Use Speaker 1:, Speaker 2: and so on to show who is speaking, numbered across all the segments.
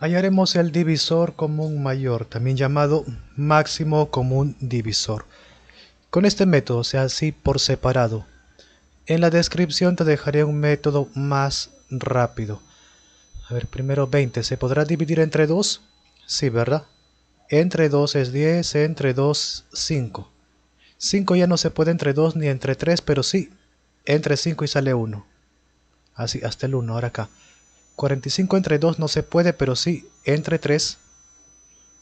Speaker 1: hallaremos el divisor común mayor, también llamado máximo común divisor. Con este método sea, así por separado. En la descripción te dejaré un método más rápido. A ver, primero 20. ¿Se podrá dividir entre 2? Sí, ¿verdad? Entre 2 es 10, entre 2, 5. 5 ya no se puede entre 2 ni entre 3, pero sí. Entre 5 y sale 1. Así, hasta el 1, ahora acá. 45 entre 2 no se puede, pero sí entre 3,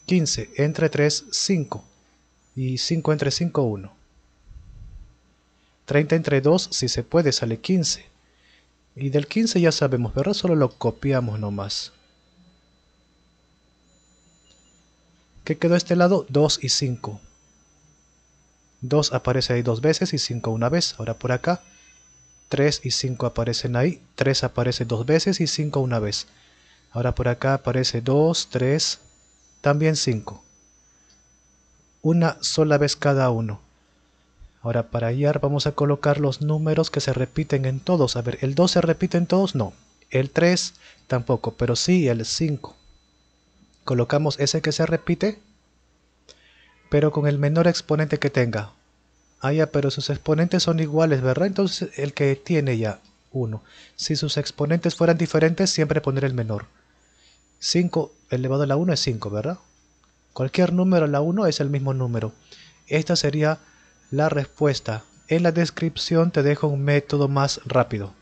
Speaker 1: 15. Entre 3, 5. Y 5 entre 5, 1. 30 entre 2, si se puede, sale 15. Y del 15 ya sabemos, ¿verdad? Solo lo copiamos nomás. ¿Qué quedó este lado? 2 y 5. 2 aparece ahí dos veces y 5 una vez. Ahora por acá 3 y 5 aparecen ahí, 3 aparece dos veces y 5 una vez. Ahora por acá aparece 2, 3, también 5. Una sola vez cada uno. Ahora para hallar vamos a colocar los números que se repiten en todos. A ver, ¿el 2 se repite en todos? No. El 3 tampoco, pero sí el 5. Colocamos ese que se repite, pero con el menor exponente que tenga. Ah, ya, pero sus exponentes son iguales, ¿verdad? Entonces el que tiene ya 1. Si sus exponentes fueran diferentes, siempre poner el menor. 5 elevado a la 1 es 5, ¿verdad? Cualquier número a la 1 es el mismo número. Esta sería la respuesta. En la descripción te dejo un método más rápido.